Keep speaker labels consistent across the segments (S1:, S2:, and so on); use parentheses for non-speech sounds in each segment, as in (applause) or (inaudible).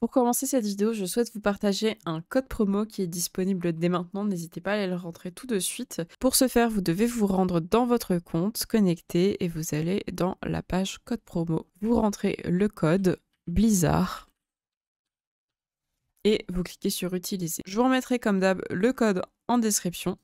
S1: Pour commencer cette vidéo, je souhaite vous partager un code promo qui est disponible dès maintenant. N'hésitez pas à aller le rentrer tout de suite. Pour ce faire, vous devez vous rendre dans votre compte, connecter et vous allez dans la page code promo. Vous rentrez le code Blizzard et vous cliquez sur utiliser. Je vous remettrai comme d'hab le code en description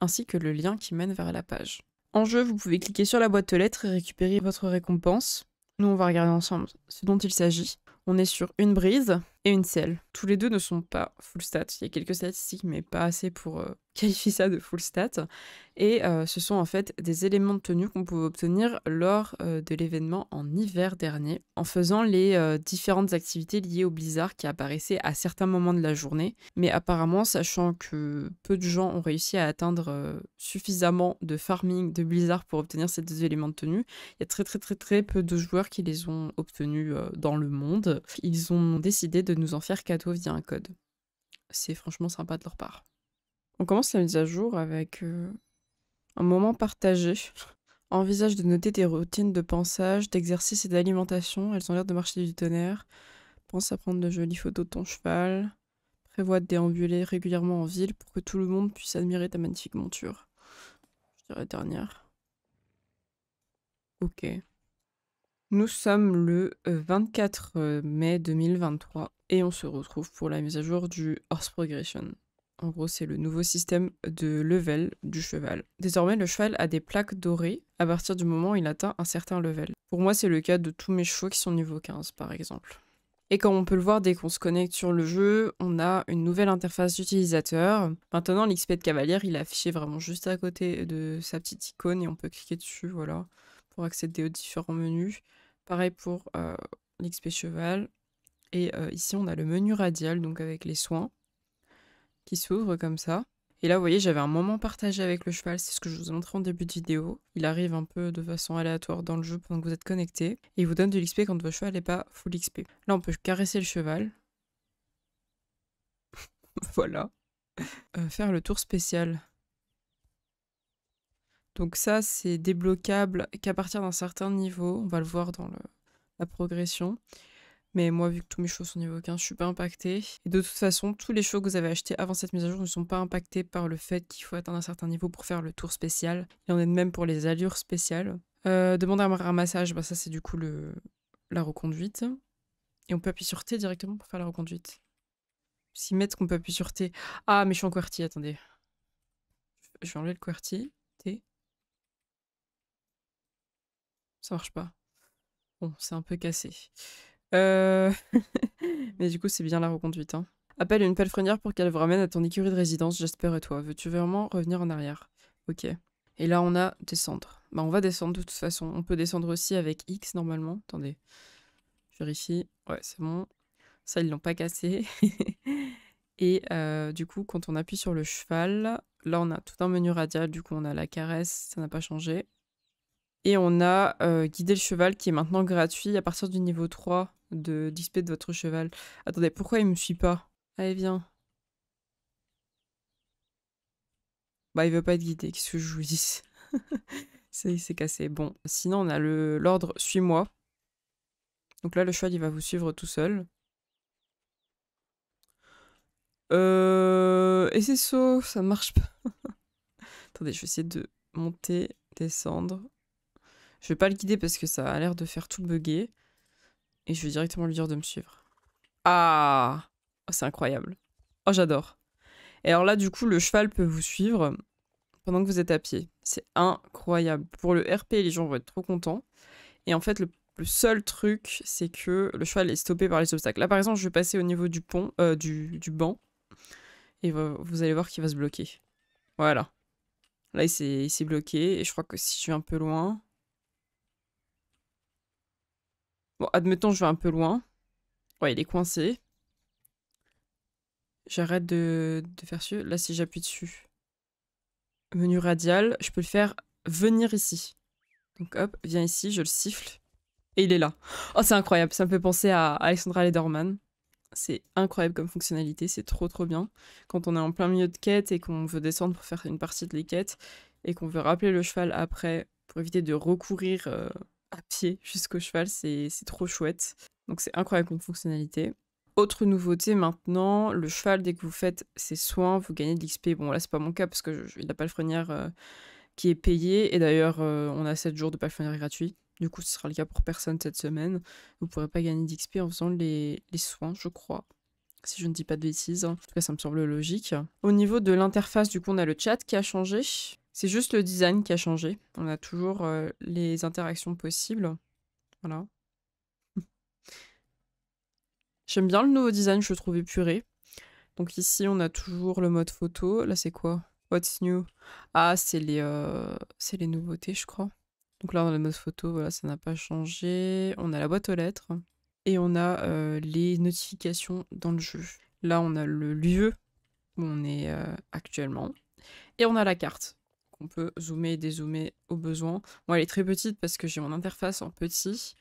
S1: ainsi que le lien qui mène vers la page. En jeu, vous pouvez cliquer sur la boîte aux lettres et récupérer votre récompense. Nous, on va regarder ensemble ce dont il s'agit. On est sur une brise, et une selle. Tous les deux ne sont pas full stats. Il y a quelques statistiques, mais pas assez pour euh, (laughs) qualifier ça de full stat. Et euh, ce sont en fait des éléments de tenue qu'on pouvait obtenir lors euh, de l'événement en hiver dernier, en faisant les différentes activités liées au blizzard qui apparaissaient à certains moments de la journée. Mais apparemment, sachant que peu de gens ont réussi à atteindre suffisamment de farming de blizzard pour obtenir ces deux éléments de tenue, il y a très très très très peu de joueurs qui les ont obtenus dans le monde. Ils ont décidé de nous en faire cadeau via un code. C'est franchement sympa de leur part. On commence la mise à jour avec euh, un moment partagé. (laughs) Envisage de noter tes routines de pensage, d'exercice et d'alimentation. Elles ont l'air de marcher du tonnerre. Pense à prendre de jolies photos de ton cheval. Prévois de déambuler régulièrement en ville pour que tout le monde puisse admirer ta magnifique monture. Je dirais dernière. Ok. Nous sommes le 24 euh, euh, mai 2023 et on se retrouve pour la mise à jour du Horse Progression. En gros, c'est le nouveau système de level du cheval. Désormais, le cheval a des plaques dorées à partir du moment où il atteint un certain level. Pour moi, c'est le cas de tous mes chevaux qui sont niveau 15, par exemple. Et comme on peut le voir dès qu'on se connecte sur le jeu, on a une nouvelle interface d'utilisateur. Maintenant, l'XP de cavalière, il est affiché vraiment juste à côté de sa petite icône et on peut cliquer dessus, voilà, pour accéder aux différents menus. Pareil pour euh, l'XP cheval. Et euh, ici, on a le menu radial, donc avec les soins, qui s'ouvre comme ça. Et là, vous voyez, j'avais un moment partagé avec le cheval, c'est ce que je vous ai montré en début de vidéo. Il arrive un peu de façon aléatoire dans le jeu pendant que vous êtes connecté. Et il vous donne de l'XP quand votre cheval n'est pas full XP. Là, on peut caresser le cheval. (laughs) voilà. Euh, faire le tour spécial donc ça, c'est débloquable qu'à partir d'un certain niveau. On va le voir dans la progression. Mais moi, vu que tous mes shows sont niveau 15, je suis pas impactée. Et de toute façon, tous les shows que vous avez achetés avant cette mise à jour ne sont pas impactés par le fait qu'il faut atteindre un certain niveau pour faire le tour spécial. Il y en est de même pour les allures spéciales. Euh, demander un ramassage, bah, ça c'est du coup la reconduite. Et on peut appuyer sur T directement pour faire la reconduite. S'y mettre qu'on peut appuyer sur T. Ah, mais je suis en QWERTY, attendez. Je vais enlever le QWERTY. ça marche pas. Bon, c'est un peu cassé. Euh, (laughs) mais du coup, c'est bien la reconduite. Hein. Appelle une palefrenière pour qu'elle vous ramène à ton écurie de résidence, j'espère et toi. Veux-tu vraiment revenir en arrière Ok. Et là, on a descendre. Bah, on va descendre de toute façon. On peut descendre aussi avec X normalement. Attendez. Je vérifie. Ouais, c'est bon. Ça, ils l'ont pas cassé. (laughs) et euh, du coup, quand on appuie sur le cheval, là, on a tout un menu radial. Du coup, on a la caresse. Ça n'a pas changé. Et on a guidé euh, Guider le cheval qui est maintenant gratuit à partir du niveau 3 de XP de votre cheval. Attendez, pourquoi il me suit pas Allez, viens. Bah, il veut pas être guidé, qu'est-ce que je vous dis s'est (laughs) cassé. Bon, sinon on a l'ordre « Suis-moi ». Donc là, le cheval, il va vous suivre tout seul. Euh... Et c'est ça, ça marche pas. (laughs) Attendez, je vais essayer de monter, descendre. Je vais pas le guider parce que ça a l'air de faire tout bugger. Et je vais directement lui dire de me suivre. Ah oh, C'est incroyable. Oh, j'adore. Et alors là, du coup, le cheval peut vous suivre pendant que vous êtes à pied. C'est incroyable. Pour le RP, les gens vont être trop contents. Et en fait, le, seul truc, c'est que le cheval est stoppé par les obstacles. Là, par exemple, je vais passer au niveau du pont, euh, du, du, banc. Et vous allez voir qu'il va se bloquer. Voilà. Là, il s'est bloqué. Et je crois que si je suis un peu loin... admettons, je vais un peu loin. Ouais, il est coincé. J'arrête de, faire ce. Là, si j'appuie dessus, menu radial, je peux le faire venir ici. Donc hop, viens ici, je le siffle. Et il est là. Oh, c'est incroyable. Ça me fait penser à Alexandra Lederman. C'est incroyable comme fonctionnalité. C'est trop, trop bien. Quand on est en plein milieu de quête et qu'on veut descendre pour faire une partie de les quêtes et qu'on veut rappeler le cheval après pour éviter de recourir. Euh, à pied jusqu'au cheval, c'est trop chouette. Donc c'est incroyable comme fonctionnalité. Autre nouveauté maintenant, le cheval, dès que vous faites ses soins, vous gagnez de l'XP. Bon là c'est pas mon cas parce que je, il n'a pas le qui est payé et d'ailleurs euh, on a 7 jours de palefrenière gratuit. Du coup ce sera le cas pour personne cette semaine. Vous pourrez pas gagner d'XP en faisant les, les soins je crois si je ne dis pas de bêtises. En tout cas, ça me semble logique. Au niveau de l'interface, du coup, on a le chat qui a changé. C'est juste le design qui a changé. On a toujours euh, les interactions possibles. Voilà. (laughs) J'aime bien le nouveau design, je le trouve épuré. Donc ici, on a toujours le mode photo. Là, c'est quoi What's new Ah, c'est les, euh, les nouveautés, je crois. Donc là, dans le mode photo, voilà, ça n'a pas changé. On a la boîte aux lettres. Et on a euh, les notifications dans le jeu. Là, on a le lieu où on est actuellement. Et on a la carte on peut zoomer et dézoomer au besoin. Moi, elle est très petite parce que j'ai mon interface en petit,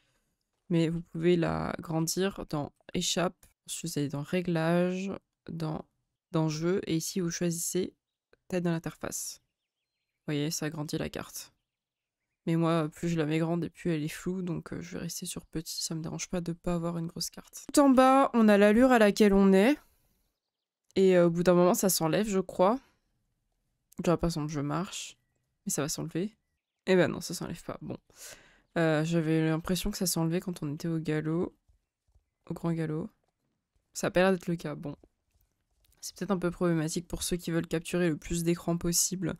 S1: mais vous pouvez la grandir dans échappe, si vous allez dans réglages, dans, dans jeu, et ici vous choisissez tête dans l'interface. Vous voyez, ça agrandit la carte. Mais moi, plus je la mets grande et plus elle est floue, donc euh, je vais rester sur petit, ça me dérange pas de pas avoir une grosse carte. Tout en bas, on a l'allure à laquelle on est, et euh, au bout d'un moment, ça s'enlève, je crois pas par que je marche, mais ça va s'enlever. Eh ben non, ça s'enlève pas. Bon. Euh, j'avais l'impression que ça s'enlevait quand on était au galop. Au grand galop. Ça a pas l'air d'être le cas. Bon. C'est peut-être un peu problématique pour ceux qui veulent capturer le plus d'écran possible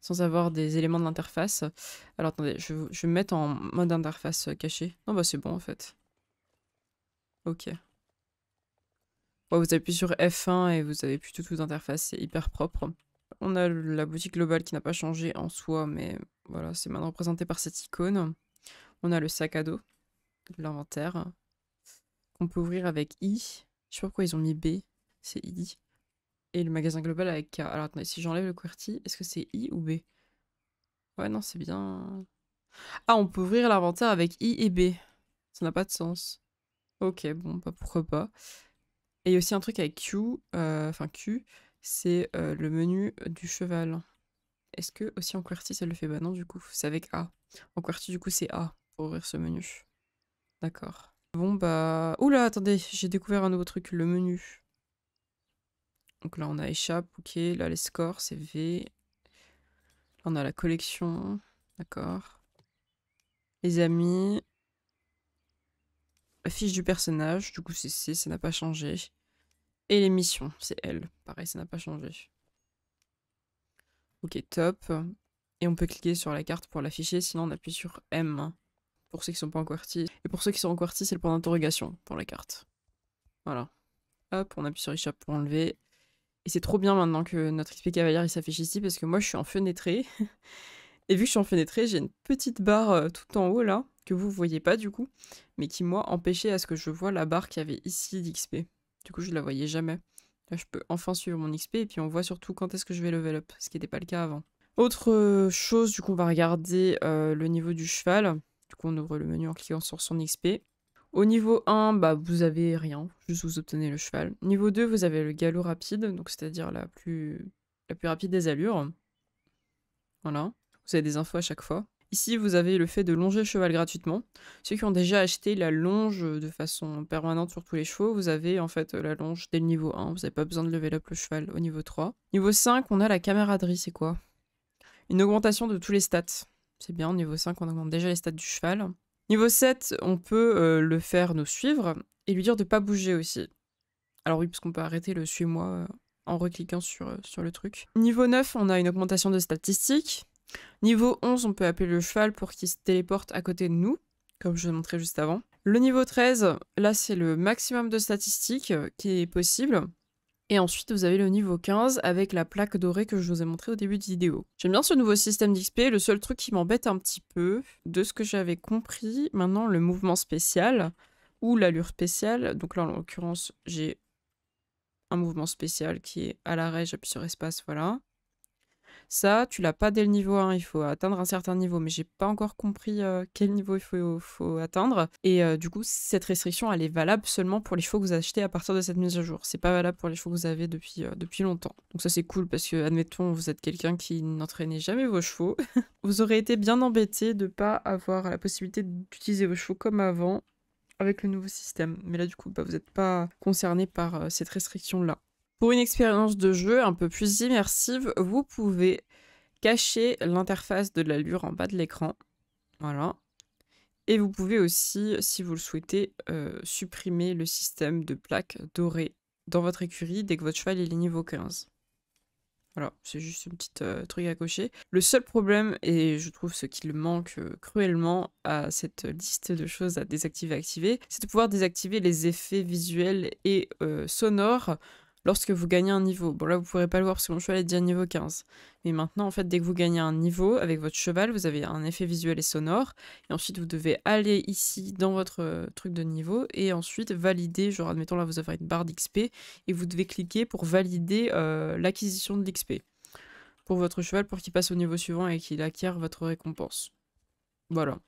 S1: sans avoir des éléments de l'interface. Alors attendez, je, vais me mettre en mode interface euh, caché. Non bah c'est bon en fait. Ok. Ouais, vous appuyez sur F1 et vous avez plutôt tout, toute c'est hyper propre. On a la boutique globale qui n'a pas changé en soi, mais voilà, c'est maintenant représenté par cette icône. On a le sac à dos, l'inventaire, qu'on peut ouvrir avec I. Je sais pas pourquoi ils ont mis B, c'est I. Et le magasin global avec K. Alors attendez, si j'enlève le QWERTY, est-ce que c'est I ou B Ouais, non, c'est bien. Ah, on peut ouvrir l'inventaire avec I et B. Ça n'a pas de sens. Ok, bon, bah, pourquoi pas. Et aussi un truc avec Q, euh, enfin Q, c'est le menu du cheval. Est-ce que aussi en QWERTY ça le fait Bah non, du coup, c'est avec A. En QWERTY, du coup, c'est A pour ouvrir ce menu. D'accord. Bon, bah. Oula, attendez, j'ai découvert un nouveau truc, le menu. Donc là, on a échappe, ok. Là, les scores, c'est V. Là, on a la collection. D'accord. Les amis. La fiche du personnage, du coup, c'est C, ça n'a pas changé. Et les missions, c'est elle. Pareil, ça n'a pas changé. Ok, top. Et on peut cliquer sur la carte pour l'afficher, sinon on appuie sur M pour ceux qui sont pas en QWERTY. Et pour ceux qui sont en QWERTY, c'est le point d'interrogation pour la carte. Voilà. Hop, on appuie sur échappe pour enlever. Et c'est trop bien maintenant que notre XP cavalière il s'affiche ici parce que moi je suis en fenêtré. (laughs) Et vu que je suis en fenêtré, j'ai une petite barre euh, tout en haut là, que vous voyez pas du coup, mais qui moi empêchait à ce que je vois la barre qu'il y avait ici d'XP. Du coup, je la voyais jamais. Là, je peux enfin suivre mon XP et puis on voit surtout quand est-ce que je vais level up, ce qui n'était pas le cas avant. Autre euh, chose, du coup, on va regarder euh, le niveau du cheval. Du coup, on ouvre le menu en cliquant sur son XP. Au niveau 1, bah, vous avez rien, juste vous obtenez le cheval. Niveau 2, vous avez le galop rapide, donc c'est-à-dire la plus... la plus rapide des allures. Voilà. Vous avez des infos à chaque fois. Ici, vous avez le fait de longer le cheval gratuitement. Ceux qui ont déjà acheté la longe de façon permanente sur tous les chevaux, vous avez en fait la longe dès le niveau 1. Vous n'avez pas besoin de lever up le cheval au niveau 3. Niveau 5, on a la camaraderie, c'est quoi Une augmentation de tous les stats. C'est bien, niveau 5, on augmente déjà les stats du cheval. Niveau 7, on peut euh, le faire nous suivre et lui dire de pas bouger aussi. Alors oui, parce qu'on peut arrêter le suis-moi en recliquant sur, euh, sur le truc. Niveau 9, on a une augmentation de statistiques. Niveau 11, on peut appeler le cheval pour qu'il se téléporte à côté de nous, comme je ai montré juste avant. Le niveau 13, là c'est le maximum de statistiques euh, qui est possible. Et ensuite, vous avez le niveau 15 avec la plaque dorée que je vous ai montré au début de vidéo. J'aime bien ce nouveau système d'XP. Le seul truc qui m'embête un petit peu, de ce que j'avais compris, maintenant le mouvement spécial ou l'allure spéciale. Donc là, en l'occurrence, j'ai un mouvement spécial qui est à l'arrêt, j'appuie sur espace, voilà. Ça, tu l'as pas dès le niveau 1, il faut atteindre un certain niveau, mais j'ai pas encore compris euh, quel niveau il faut, faut atteindre. Et euh, du coup, cette restriction, elle est valable seulement pour les chevaux que vous achetez à partir de cette mise à jour. C'est pas valable pour les chevaux que vous avez depuis, euh, depuis longtemps. Donc ça, c'est cool parce que, admettons, vous êtes quelqu'un qui n'entraînait jamais vos chevaux. (laughs) vous aurez été bien embêté de pas avoir la possibilité d'utiliser vos chevaux comme avant avec le nouveau système. Mais là, du coup, bah, vous n'êtes pas concerné par cette restriction-là. Pour une expérience de jeu un peu plus immersive, vous pouvez cacher l'interface de l'allure en bas de l'écran. Voilà. Et vous pouvez aussi, si vous le souhaitez, euh, supprimer le système de plaques dorées dans votre écurie dès que votre cheval est niveau 15. Voilà, c'est juste un petit euh, truc à cocher. Le seul problème, et je trouve ce qu'il manque euh, cruellement à cette liste de choses à désactiver et activer, c'est de pouvoir désactiver les effets visuels et sonores lorsque vous gagnez un niveau. Bon là vous pourrez pas le voir parce que mon cheval est déjà niveau 15. Mais maintenant en fait dès que vous gagnez un niveau avec votre cheval vous avez un effet visuel et sonore et ensuite vous devez aller ici dans votre euh, truc de niveau et ensuite valider, genre admettons là vous avez une barre d'XP et vous devez cliquer pour valider euh, l'acquisition de l'XP pour votre cheval pour qu'il passe au niveau suivant et qu'il acquiert votre récompense. Voilà.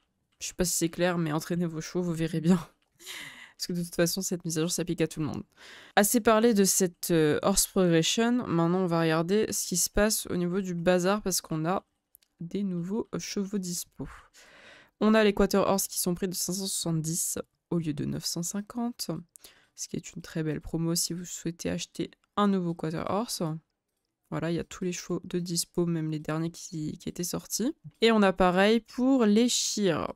S1: Je sais pas si c'est clair mais entraînez vos chevaux, vous verrez bien. (laughs) parce que de toute façon, cette mise à jour s'applique à tout le monde. Assez parlé de cette euh, horse progression, maintenant on va regarder ce qui se passe au niveau du bazar, parce qu'on a des nouveaux chevaux dispo. On a les Quater horse qui sont pris de 570 au lieu de 950, ce qui est une très belle promo si vous souhaitez acheter un nouveau quarter horse. Voilà, il y a tous les chevaux de dispo, même les derniers qui, qui étaient sortis. Et on a pareil pour les shears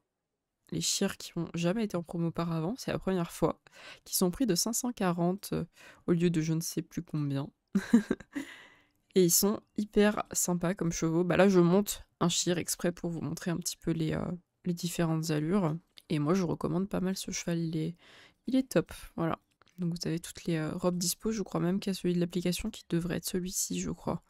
S1: les chires qui n'ont jamais été en promo auparavant, c'est la première fois, qui sont pris de 540 euh, au lieu de je ne sais plus combien. (laughs) et ils sont hyper sympas comme chevaux. Bah là, je monte un chire exprès pour vous montrer un petit peu les, euh, les différentes allures. Et moi, je recommande pas mal ce cheval. Il est, top. Voilà. Donc vous avez toutes les euh, robes dispo. Je crois même qu'il y a celui de l'application qui devrait être celui-ci, je crois.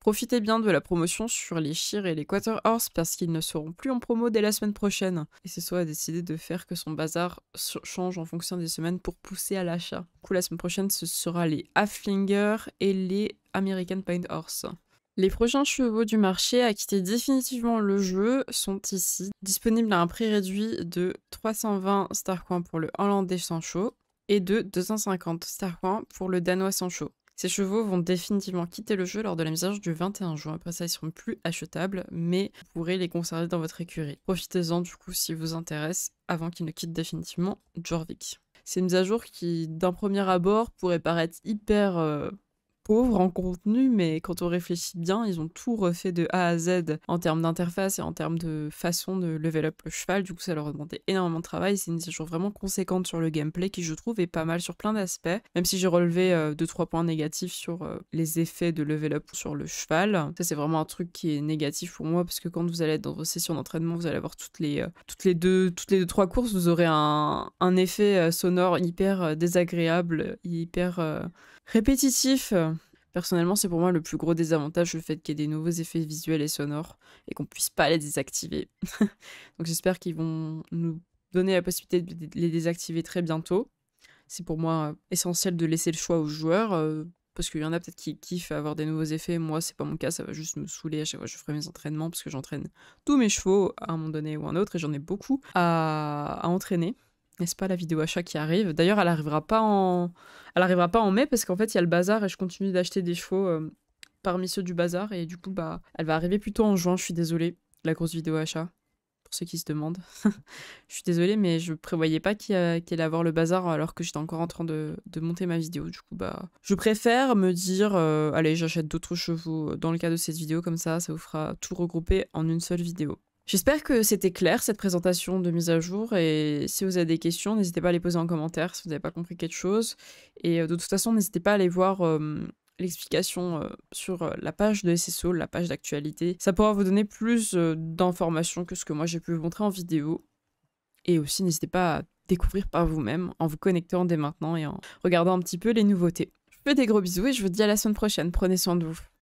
S1: Profitez bien de la promotion sur les Shear et les Quarter Horse parce qu'ils ne seront plus en promo dès la semaine prochaine. Et ce soit a décidé de faire que son bazar change en fonction des semaines pour pousser à l'achat. Du coup, la semaine prochaine, ce sera les Halflinger et les American Paint Horse. Les prochains chevaux du marché à quitter définitivement le jeu sont ici, disponibles à un prix réduit de 320 Starcoin pour le Hollandais Sancho et de 250 Starcoin pour le Danois Sancho. Ces chevaux vont définitivement quitter le jeu lors de la mise à jour du 21 juin. Après ça, ils seront plus achetables, mais vous pourrez les conserver dans votre écurie. Profitez-en du coup si vous intéresse avant qu'ils ne quittent définitivement Jorvik. C'est une mise à jour qui, d'un premier abord, pourrait paraître hyper euh, pauvre en contenu, mais quand on réfléchit bien, ils ont tout refait de A à Z en termes d'interface et en termes de façon de level up le cheval. Du coup, ça leur a énormément de travail. C'est une mise vraiment conséquente sur le gameplay qui, je trouve, est pas mal sur plein d'aspects. Même si j'ai relevé 2-3 euh, points négatifs sur euh, les effets de level up sur le cheval. Ça, c'est vraiment un truc qui est négatif pour moi parce que quand vous allez être dans vos sessions d'entraînement, vous allez avoir toutes les, euh, toutes les deux, toutes les trois courses, vous aurez un, un effet sonore hyper désagréable, hyper Répétitif. Euh, personnellement, c'est pour moi le plus gros désavantage, le fait qu'il y ait des nouveaux effets visuels et sonores et qu'on puisse pas les désactiver. (laughs) Donc j'espère qu'ils vont nous donner la possibilité de les désactiver très bientôt. C'est pour moi euh, essentiel de laisser le choix aux joueurs, euh, parce qu'il y en a peut-être qui kiffent avoir des nouveaux effets. Moi, c'est pas mon cas, ça va juste me saouler à chaque fois que je ferai mes entraînements, parce que j'entraîne tous mes chevaux à un moment donné ou un autre, et j'en ai beaucoup à entraîner n'est-ce pas, la vidéo achat qui arrive. D'ailleurs, elle n'arrivera pas, en... Elle arrivera pas en mai parce qu'en fait, il y a le bazar et je continue d'acheter des chevaux euh, parmi ceux du bazar. Et du coup, bah, elle va arriver plutôt en juin, je suis désolée, la grosse vidéo achat, pour ceux qui se demandent. (laughs) je suis désolée, mais je prévoyais pas qu'elle allait avoir le bazar alors que j'étais encore en train de, monter ma vidéo. Du coup, bah, je préfère me dire, euh, allez, j'achète d'autres chevaux dans le cas de cette vidéo, comme ça, ça vous fera tout regrouper en une seule vidéo. J'espère que c'était clair cette présentation de mise à jour et si vous avez des questions, n'hésitez pas à les poser en commentaire si vous n'avez pas compris quelque chose. Et euh, de toute façon, n'hésitez pas à aller voir l'explication euh, sur euh, la page de SSO, la page d'actualité. Ça pourra vous donner plus d'informations que ce que moi j'ai pu vous montrer en vidéo. Et aussi, n'hésitez pas à découvrir par vous-même en vous connectant dès maintenant et en regardant un petit peu les nouveautés. Je vous fais des gros bisous et je vous dis à la semaine prochaine. Prenez soin de vous.